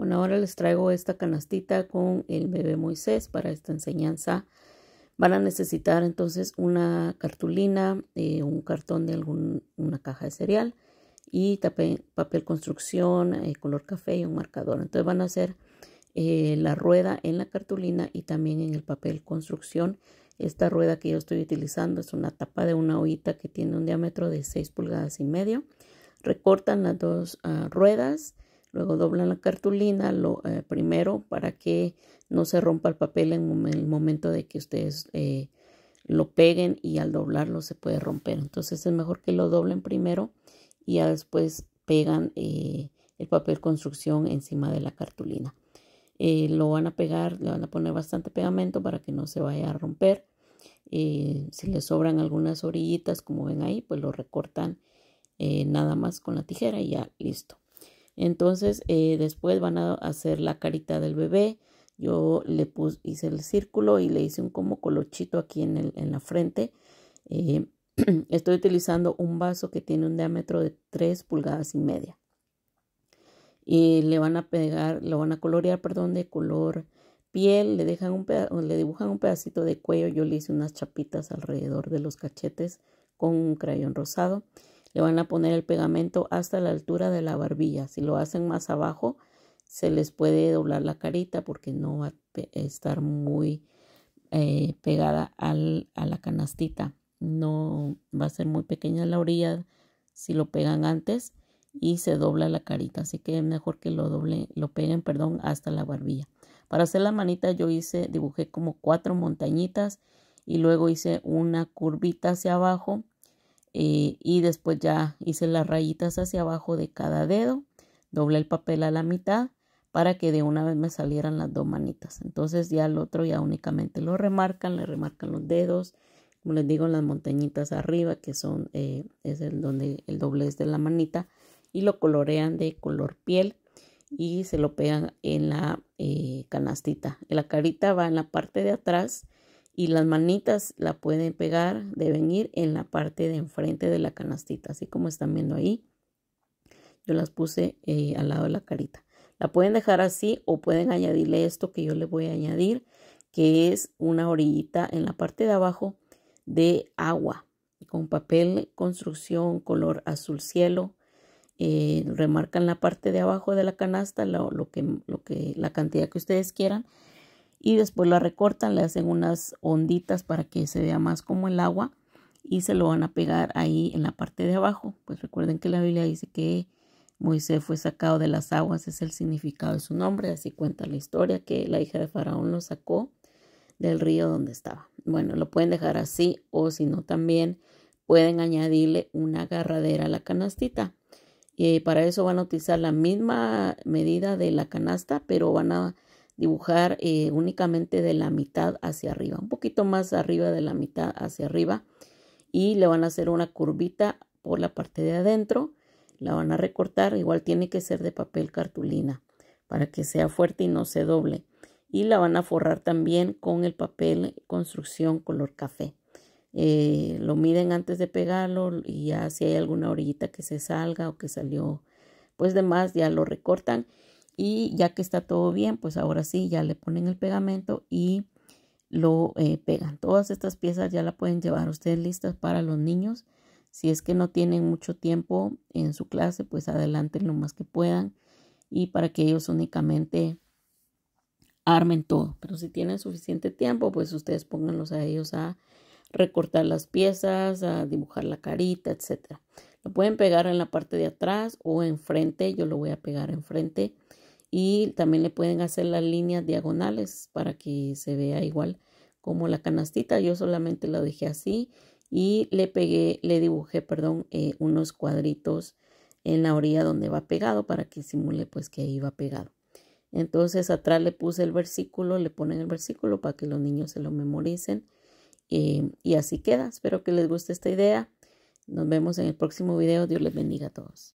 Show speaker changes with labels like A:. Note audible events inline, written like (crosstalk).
A: Bueno, ahora les traigo esta canastita con el bebé Moisés para esta enseñanza. Van a necesitar entonces una cartulina, eh, un cartón de alguna caja de cereal y papel, construcción, eh, color café y un marcador. Entonces van a hacer eh, la rueda en la cartulina y también en el papel construcción. Esta rueda que yo estoy utilizando es una tapa de una hojita que tiene un diámetro de 6 pulgadas y medio. Recortan las dos ah, ruedas Luego doblan la cartulina lo, eh, primero para que no se rompa el papel en el momento de que ustedes eh, lo peguen y al doblarlo se puede romper. Entonces es mejor que lo doblen primero y ya después pegan eh, el papel construcción encima de la cartulina. lo van a pegar, le van a poner bastante pegamento para que no se vaya a romper. si le sobran algunas orillitas, como ven ahí, pues lo recortan nada más con la tijera y ya listo. Entonces, eh, después van a hacer la carita del bebé. Yo le hice el círculo y le hice un como colochito aquí en, la frente. Eh, (clears throat) estoy utilizando un vaso que tiene un diámetro de 3 pulgadas y media. Y le van a pegar, lo van a colorear, perdón, de color piel, le, dejan un le dibujan un pedacito de cuello, yo le hice unas chapitas alrededor de los cachetes con un crayón rosado le van a poner el pegamento hasta la altura de la barbilla. Si lo hacen más abajo, se les puede doblar la carita porque no va a estar muy eh, pegada al, a la canastita. No va a ser muy pequeña la orilla si lo pegan antes y se dobla la carita. Así que es mejor que lo doble, lo peguen, perdón, hasta la barbilla. Para hacer la manita yo hice, dibujé como cuatro montañitas y luego hice una curvita hacia abajo eh, y después ya hice las rayitas hacia abajo de cada dedo, doblé el papel a la mitad para que de una vez me salieran las dos manitas. Entonces ya el otro ya únicamente lo remarcan, le remarcan los dedos, como les digo, las montañitas arriba, que son, eh, es el donde el doblez de la manita, y lo colorean de color piel y se lo pegan en la eh, canastita. La carita va en la parte de atrás y las manitas la pueden pegar, deben ir en la parte de enfrente de la canastita, así como están viendo ahí. Yo las puse eh, al lado de la carita. La pueden dejar así o pueden añadirle esto que yo le voy a añadir, que es una orillita en la parte de abajo de agua, con papel construcción color azul cielo. Eh, remarcan la parte de abajo de la canasta que, lo que, la cantidad que ustedes quieran y después la recortan, le hacen unas onditas para que se vea más como el agua y se lo van a pegar ahí en la parte de abajo. Pues recuerden que la Biblia dice que Moisés fue sacado de las aguas, es el significado de su nombre, así cuenta la historia que la hija de Faraón lo sacó del río donde estaba. Bueno, lo pueden dejar así o si no también pueden añadirle una agarradera a la canastita. Y para eso van a utilizar la misma medida de la canasta, pero van a dibujar eh, únicamente de la mitad hacia arriba, un poquito más arriba de la mitad hacia arriba y le van a hacer una curvita por la parte de adentro, la van a recortar, igual tiene que ser de papel cartulina para que sea fuerte y no se doble y la van a forrar también con el papel construcción color café. Eh, lo miden antes de pegarlo y ya si hay alguna orillita que se salga o que salió pues demás ya lo recortan y ya que está todo bien, pues ahora sí, ya le ponen el pegamento y lo eh, pegan. Todas estas piezas ya la pueden llevar ustedes listas para los niños. Si es que no tienen mucho tiempo en su clase, pues adelanten lo más que puedan y para que ellos únicamente armen todo. Pero si tienen suficiente tiempo, pues ustedes pónganlos a ellos a recortar las piezas, a dibujar la carita, etcétera. Lo pueden pegar en la parte de atrás o enfrente. Yo lo voy a pegar enfrente y también le pueden hacer las líneas diagonales para que se vea igual como la canastita. Yo solamente la dejé así y le pegué, le dibujé, perdón, eh, unos cuadritos en la orilla donde va pegado para que simule pues que ahí va pegado. Entonces atrás le puse el versículo, le ponen el versículo para que los niños se lo memoricen eh, y así queda. Espero que les guste esta idea. Nos vemos en el próximo video. Dios les bendiga a todos.